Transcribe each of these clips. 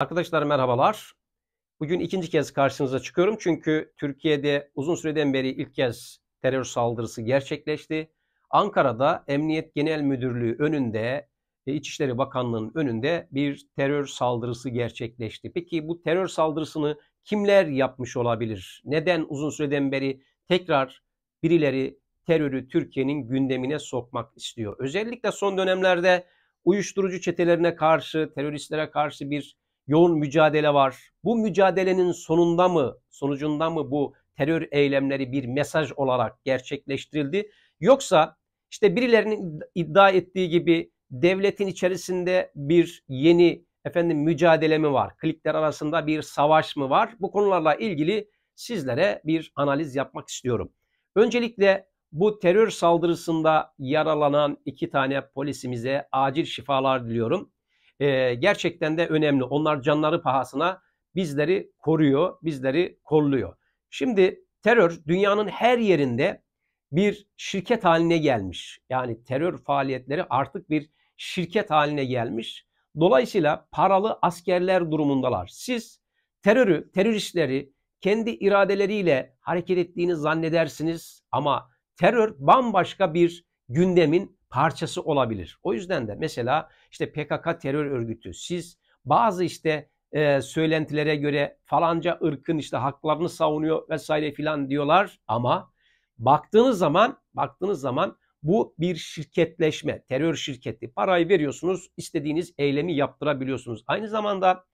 Arkadaşlar merhabalar. Bugün ikinci kez karşınıza çıkıyorum çünkü Türkiye'de uzun süreden beri ilk kez terör saldırısı gerçekleşti. Ankara'da Emniyet Genel Müdürlüğü önünde ve İçişleri Bakanlığı'nın önünde bir terör saldırısı gerçekleşti. Peki bu terör saldırısını kimler yapmış olabilir? Neden uzun süreden beri tekrar birileri terörü Türkiye'nin gündemine sokmak istiyor? Özellikle son dönemlerde uyuşturucu çetelerine karşı, teröristlere karşı bir yoğun mücadele var. Bu mücadelenin sonunda mı, sonucunda mı bu terör eylemleri bir mesaj olarak gerçekleştirildi? Yoksa işte birilerinin iddia ettiği gibi devletin içerisinde bir yeni efendim mücadele mi var? Klikler arasında bir savaş mı var? Bu konularla ilgili sizlere bir analiz yapmak istiyorum. Öncelikle bu terör saldırısında yaralanan iki tane polisimize acil şifalar diliyorum e, gerçekten de önemli. Onlar canları pahasına bizleri koruyor, bizleri kolluyor. Şimdi terör dünyanın her yerinde bir şirket haline gelmiş. Yani terör faaliyetleri artık bir şirket haline gelmiş. Dolayısıyla paralı askerler durumundalar. Siz terörü, teröristleri kendi iradeleriyle hareket ettiğini zannedersiniz ama terör bambaşka bir gündemin parçası olabilir. O yüzden de mesela işte PKK terör örgütü siz bazı işte e, söylentilere göre falanca ırkın işte haklarını savunuyor vesaire filan diyorlar ama baktığınız zaman baktığınız zaman bu bir şirketleşme, terör şirketi. Parayı veriyorsunuz, istediğiniz eylemi yaptırabiliyorsunuz. Aynı zamanda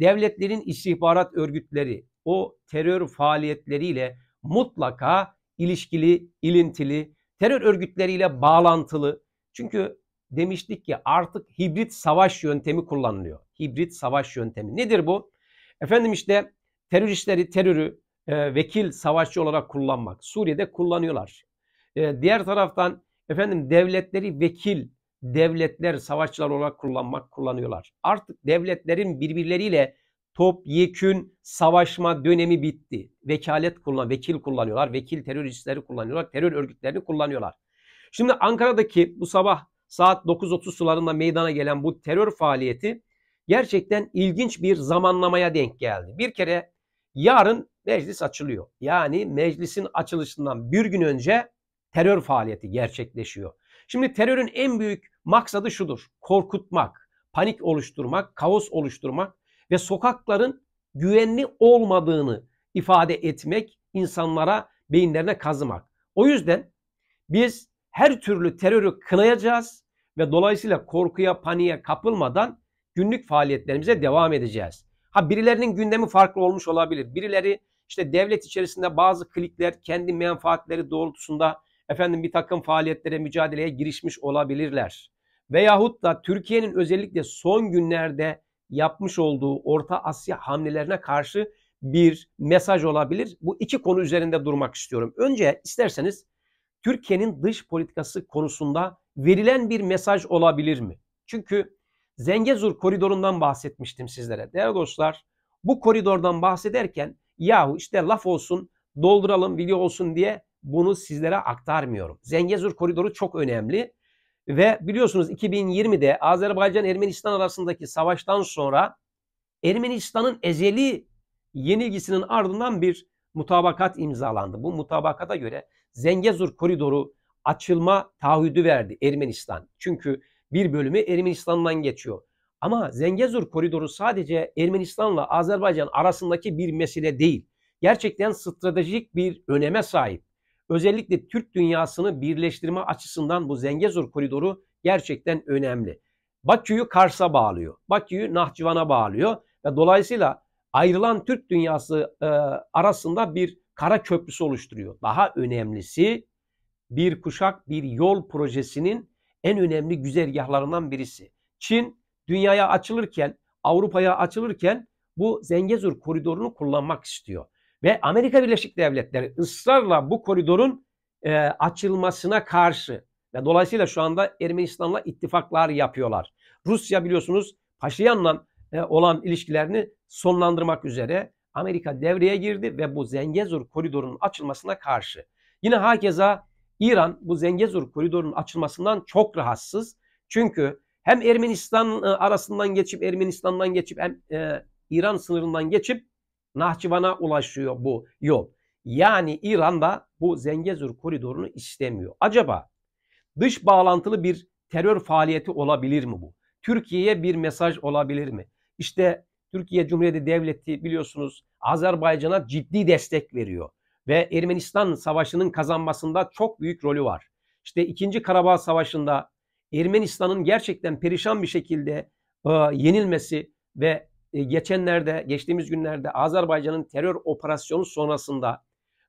devletlerin istihbarat örgütleri o terör faaliyetleriyle mutlaka ilişkili, ilintili terör örgütleriyle bağlantılı. Çünkü demiştik ki artık hibrit savaş yöntemi kullanılıyor. Hibrit savaş yöntemi. Nedir bu? Efendim işte teröristleri terörü e, vekil savaşçı olarak kullanmak. Suriye'de kullanıyorlar. E, diğer taraftan efendim devletleri vekil devletler savaşçılar olarak kullanmak kullanıyorlar. Artık devletlerin birbirleriyle topyekün savaşma dönemi bitti. Vekalet kullan, vekil kullanıyorlar. Vekil teröristleri kullanıyorlar. Terör örgütlerini kullanıyorlar. Şimdi Ankara'daki bu sabah saat 9.30 sularında meydana gelen bu terör faaliyeti gerçekten ilginç bir zamanlamaya denk geldi. Bir kere yarın meclis açılıyor. Yani meclisin açılışından bir gün önce terör faaliyeti gerçekleşiyor. Şimdi terörün en büyük maksadı şudur. Korkutmak, panik oluşturmak, kaos oluşturmak ve sokakların güvenli olmadığını ifade etmek, insanlara beyinlerine kazımak. O yüzden biz her türlü terörü kınayacağız ve dolayısıyla korkuya, paniğe kapılmadan günlük faaliyetlerimize devam edeceğiz. Ha birilerinin gündemi farklı olmuş olabilir. Birileri işte devlet içerisinde bazı klikler kendi menfaatleri doğrultusunda efendim bir takım faaliyetlere, mücadeleye girişmiş olabilirler. Veyahut da Türkiye'nin özellikle son günlerde yapmış olduğu Orta Asya hamlelerine karşı bir mesaj olabilir. Bu iki konu üzerinde durmak istiyorum. Önce isterseniz Türkiye'nin dış politikası konusunda verilen bir mesaj olabilir mi? Çünkü Zengezur koridorundan bahsetmiştim sizlere. Değerli dostlar bu koridordan bahsederken yahu işte laf olsun dolduralım video olsun diye bunu sizlere aktarmıyorum. Zengezur koridoru çok önemli ve biliyorsunuz 2020'de Azerbaycan-Ermenistan arasındaki savaştan sonra Ermenistan'ın ezeli yenilgisinin ardından bir mutabakat imzalandı. Bu mutabakata göre Zengezur koridoru açılma taahhüdü verdi Ermenistan. Çünkü bir bölümü Ermenistan'dan geçiyor. Ama Zengezur koridoru sadece Ermenistan'la Azerbaycan arasındaki bir mesele değil. Gerçekten stratejik bir öneme sahip özellikle Türk dünyasını birleştirme açısından bu Zengezur koridoru gerçekten önemli. Bakü'yü Kars'a bağlıyor. Bakü'yü Nahçıvan'a bağlıyor ve dolayısıyla ayrılan Türk dünyası e, arasında bir kara köprüsü oluşturuyor. Daha önemlisi bir kuşak bir yol projesinin en önemli güzergahlarından birisi. Çin dünyaya açılırken, Avrupa'ya açılırken bu Zengezur koridorunu kullanmak istiyor. Ve Amerika Birleşik Devletleri ısrarla bu koridorun e, açılmasına karşı ve dolayısıyla şu anda Ermenistan'la ittifaklar yapıyorlar. Rusya biliyorsunuz Paşinyan'la e, olan ilişkilerini sonlandırmak üzere Amerika devreye girdi ve bu Zengezur koridorunun açılmasına karşı. Yine hakeza İran bu Zengezur koridorunun açılmasından çok rahatsız. Çünkü hem Ermenistan e, arasından geçip Ermenistan'dan geçip hem e, İran sınırından geçip Nahçıvan'a ulaşıyor bu yol. Yani İran da bu Zengezur koridorunu istemiyor. Acaba dış bağlantılı bir terör faaliyeti olabilir mi bu? Türkiye'ye bir mesaj olabilir mi? İşte Türkiye Cumhuriyeti Devleti biliyorsunuz Azerbaycan'a ciddi destek veriyor ve Ermenistan Savaşı'nın kazanmasında çok büyük rolü var. İşte 2. Karabağ Savaşı'nda Ermenistan'ın gerçekten perişan bir şekilde e, yenilmesi ve ee, geçenlerde, geçtiğimiz günlerde Azerbaycan'ın terör operasyonu sonrasında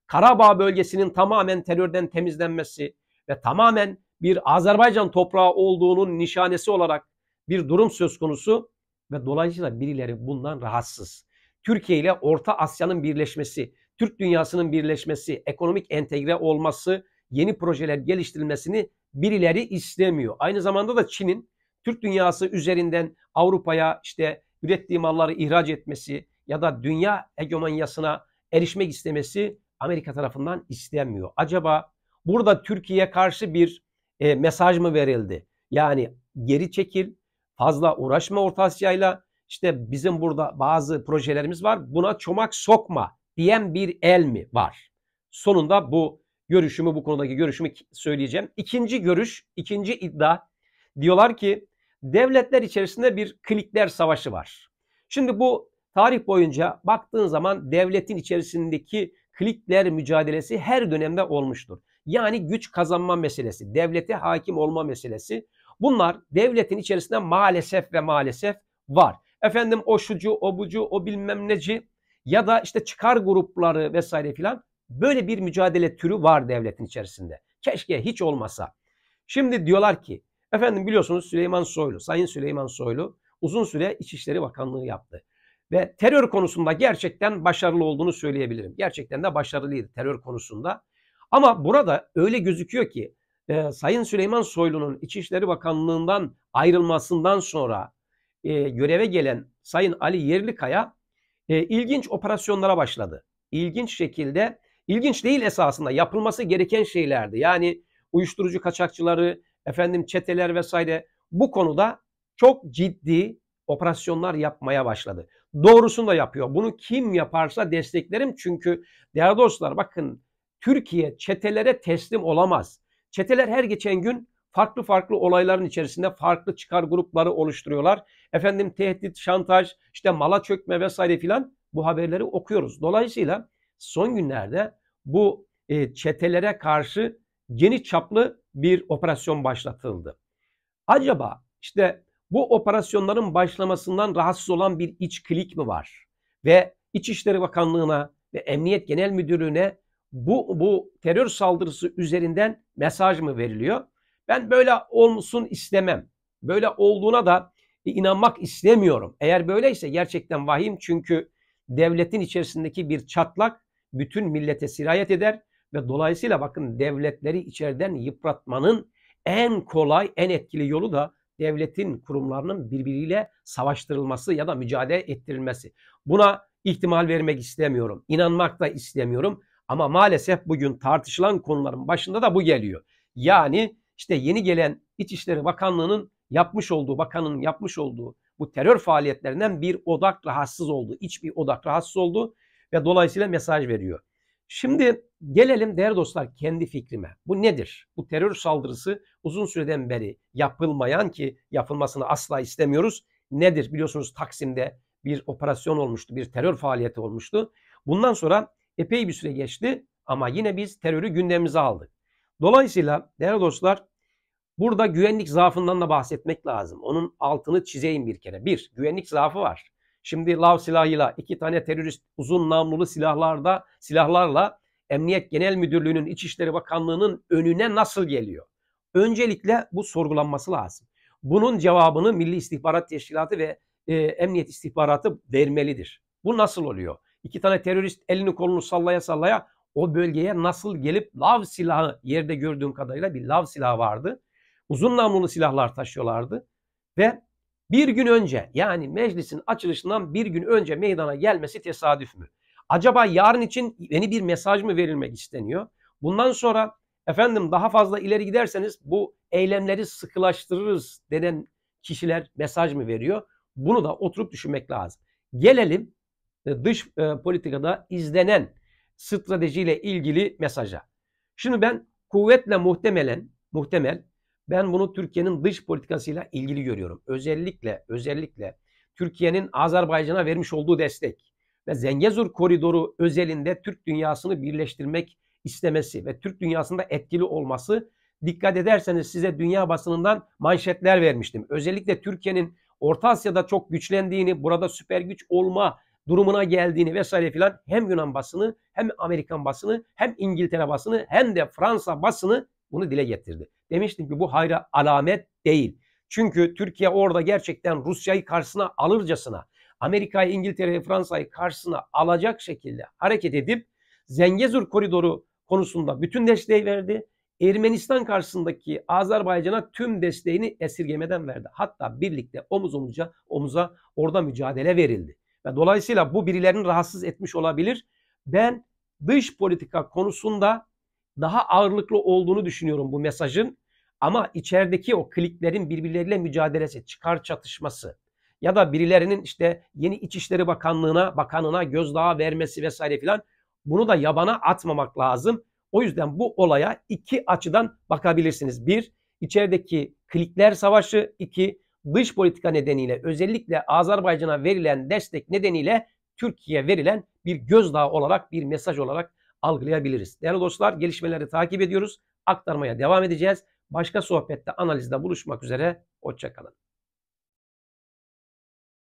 Karabağ bölgesinin tamamen terörden temizlenmesi ve tamamen bir Azerbaycan toprağı olduğunun nişanesi olarak bir durum söz konusu ve dolayısıyla birileri bundan rahatsız. Türkiye ile Orta Asya'nın birleşmesi, Türk dünyasının birleşmesi, ekonomik entegre olması, yeni projeler geliştirilmesini birileri istemiyor. Aynı zamanda da Çin'in Türk dünyası üzerinden Avrupa'ya işte ürettiği malları ihraç etmesi ya da dünya hegemonyasına erişmek istemesi Amerika tarafından istenmiyor. Acaba burada Türkiye'ye karşı bir e, mesaj mı verildi? Yani geri çekil, fazla uğraşma Orta Asya'yla. işte bizim burada bazı projelerimiz var. Buna çomak sokma diyen bir el mi var? Sonunda bu görüşümü, bu konudaki görüşümü söyleyeceğim. İkinci görüş, ikinci iddia diyorlar ki devletler içerisinde bir klikler savaşı var. Şimdi bu tarih boyunca baktığın zaman devletin içerisindeki klikler mücadelesi her dönemde olmuştur. Yani güç kazanma meselesi, devlete hakim olma meselesi. Bunlar devletin içerisinde maalesef ve maalesef var. Efendim o şucu, o bucu, o bilmem neci ya da işte çıkar grupları vesaire filan böyle bir mücadele türü var devletin içerisinde. Keşke hiç olmasa. Şimdi diyorlar ki Efendim biliyorsunuz Süleyman Soylu, Sayın Süleyman Soylu uzun süre İçişleri Bakanlığı yaptı. Ve terör konusunda gerçekten başarılı olduğunu söyleyebilirim. Gerçekten de başarılıydı terör konusunda. Ama burada öyle gözüküyor ki e, Sayın Süleyman Soylu'nun İçişleri Bakanlığı'ndan ayrılmasından sonra e, göreve gelen Sayın Ali Yerlikaya e, ilginç operasyonlara başladı. İlginç şekilde, ilginç değil esasında yapılması gereken şeylerdi. Yani uyuşturucu kaçakçıları, efendim çeteler vesaire bu konuda çok ciddi operasyonlar yapmaya başladı. Doğrusunu da yapıyor. Bunu kim yaparsa desteklerim çünkü değerli dostlar bakın Türkiye çetelere teslim olamaz. Çeteler her geçen gün farklı farklı olayların içerisinde farklı çıkar grupları oluşturuyorlar. Efendim tehdit, şantaj, işte mala çökme vesaire filan bu haberleri okuyoruz. Dolayısıyla son günlerde bu e, çetelere karşı geniş çaplı bir operasyon başlatıldı. Acaba işte bu operasyonların başlamasından rahatsız olan bir iç klik mi var? Ve İçişleri Bakanlığı'na ve Emniyet Genel Müdürlüğü'ne bu, bu terör saldırısı üzerinden mesaj mı veriliyor? Ben böyle olmasın istemem. Böyle olduğuna da inanmak istemiyorum. Eğer böyleyse gerçekten vahim çünkü devletin içerisindeki bir çatlak bütün millete sirayet eder ve dolayısıyla bakın devletleri içeriden yıpratmanın en kolay, en etkili yolu da devletin kurumlarının birbiriyle savaştırılması ya da mücadele ettirilmesi. Buna ihtimal vermek istemiyorum. İnanmak da istemiyorum. Ama maalesef bugün tartışılan konuların başında da bu geliyor. Yani işte yeni gelen İçişleri Bakanlığı'nın yapmış olduğu, bakanın yapmış olduğu bu terör faaliyetlerinden bir odak rahatsız oldu. İç bir odak rahatsız oldu ve dolayısıyla mesaj veriyor. Şimdi gelelim değerli dostlar kendi fikrime. Bu nedir? Bu terör saldırısı uzun süreden beri yapılmayan ki yapılmasını asla istemiyoruz. Nedir? Biliyorsunuz Taksim'de bir operasyon olmuştu, bir terör faaliyeti olmuştu. Bundan sonra epey bir süre geçti ama yine biz terörü gündemimize aldık. Dolayısıyla değerli dostlar burada güvenlik zaafından da bahsetmek lazım. Onun altını çizeyim bir kere. Bir, güvenlik zaafı var. Şimdi lav silahıyla iki tane terörist uzun namlulu silahlarda silahlarla Emniyet Genel Müdürlüğü'nün İçişleri Bakanlığı'nın önüne nasıl geliyor? Öncelikle bu sorgulanması lazım. Bunun cevabını Milli İstihbarat Teşkilatı ve e, Emniyet İstihbaratı vermelidir. Bu nasıl oluyor? İki tane terörist elini kolunu sallaya sallaya o bölgeye nasıl gelip lav silahı yerde gördüğüm kadarıyla bir lav silahı vardı. Uzun namlulu silahlar taşıyorlardı ve bir gün önce yani meclisin açılışından bir gün önce meydana gelmesi tesadüf mü? Acaba yarın için yeni bir mesaj mı verilmek isteniyor? Bundan sonra efendim daha fazla ileri giderseniz bu eylemleri sıkılaştırırız denen kişiler mesaj mı veriyor? Bunu da oturup düşünmek lazım. Gelelim e, dış e, politikada izlenen stratejiyle ilgili mesaja. Şimdi ben kuvvetle muhtemelen muhtemel ben bunu Türkiye'nin dış politikasıyla ilgili görüyorum. Özellikle özellikle Türkiye'nin Azerbaycan'a vermiş olduğu destek ve Zengezur koridoru özelinde Türk dünyasını birleştirmek istemesi ve Türk dünyasında etkili olması dikkat ederseniz size dünya basınından manşetler vermiştim. Özellikle Türkiye'nin Orta Asya'da çok güçlendiğini, burada süper güç olma durumuna geldiğini vesaire filan hem Yunan basını hem Amerikan basını hem İngiltere basını hem de Fransa basını bunu dile getirdi. Demiştim ki bu hayra alamet değil. Çünkü Türkiye orada gerçekten Rusya'yı karşısına alırcasına, Amerika'yı, İngiltere'yi, Fransa'yı karşısına alacak şekilde hareket edip Zengezur koridoru konusunda bütün desteği verdi. Ermenistan karşısındaki Azerbaycan'a tüm desteğini esirgemeden verdi. Hatta birlikte omuz omuza, omuza orada mücadele verildi. Ve dolayısıyla bu birilerini rahatsız etmiş olabilir. Ben dış politika konusunda daha ağırlıklı olduğunu düşünüyorum bu mesajın. Ama içerideki o kliklerin birbirleriyle mücadelesi, çıkar çatışması ya da birilerinin işte yeni İçişleri Bakanlığı'na, bakanına gözdağı vermesi vesaire filan bunu da yabana atmamak lazım. O yüzden bu olaya iki açıdan bakabilirsiniz. Bir, içerideki klikler savaşı. iki dış politika nedeniyle özellikle Azerbaycan'a verilen destek nedeniyle Türkiye'ye verilen bir gözdağı olarak, bir mesaj olarak algılayabiliriz. Değerli dostlar gelişmeleri takip ediyoruz. Aktarmaya devam edeceğiz. Başka sohbette analizde buluşmak üzere. Hoşçakalın.